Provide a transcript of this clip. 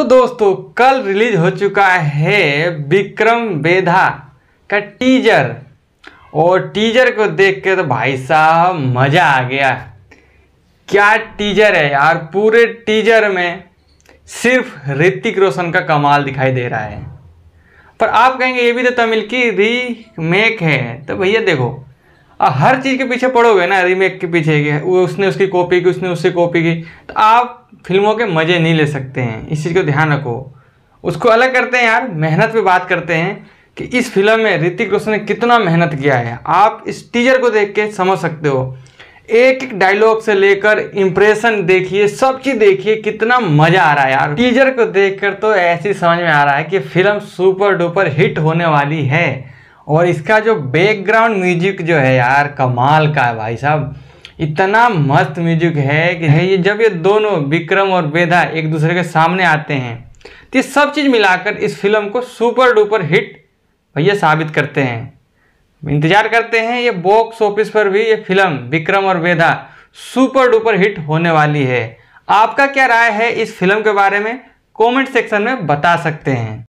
तो दोस्तों कल रिलीज हो चुका है विक्रम बेधा का टीजर और टीजर को देख के तो भाई साहब मज़ा आ गया क्या टीजर है यार पूरे टीजर में सिर्फ ऋतिक रोशन का कमाल दिखाई दे रहा है पर आप कहेंगे ये भी तो तमिल की रीमेक है तो भैया देखो हर चीज़ के पीछे पढ़ोगे ना रीमेक के पीछे के उसने उसकी कॉपी की उसने उसकी कॉपी की तो आप फिल्मों के मज़े नहीं ले सकते हैं इस चीज़ को ध्यान रखो उसको अलग करते हैं यार मेहनत पे बात करते हैं कि इस फिल्म में ऋतिक रोशन ने कितना मेहनत किया है आप इस टीजर को देख के समझ सकते हो एक एक डायलॉग से लेकर इंप्रेशन देखिए सब चीज़ देखिए कितना मज़ा आ रहा है यार टीजर को देखकर तो ऐसी समझ में आ रहा है कि फिल्म सुपर डुपर हिट होने वाली है और इसका जो बैकग्राउंड म्यूजिक जो है यार कमाल का है भाई साहब इतना मस्त म्यूजिक है कि है ये जब ये दोनों विक्रम और बेधा एक दूसरे के सामने आते हैं तो ये सब चीज़ मिलाकर इस फिल्म को सुपर डुपर हिट भैया साबित करते हैं इंतज़ार करते हैं ये बॉक्स ऑफिस पर भी ये फिल्म विक्रम और बेधा सुपर डुपर हिट होने वाली है आपका क्या राय है इस फिल्म के बारे में कमेंट सेक्शन में बता सकते हैं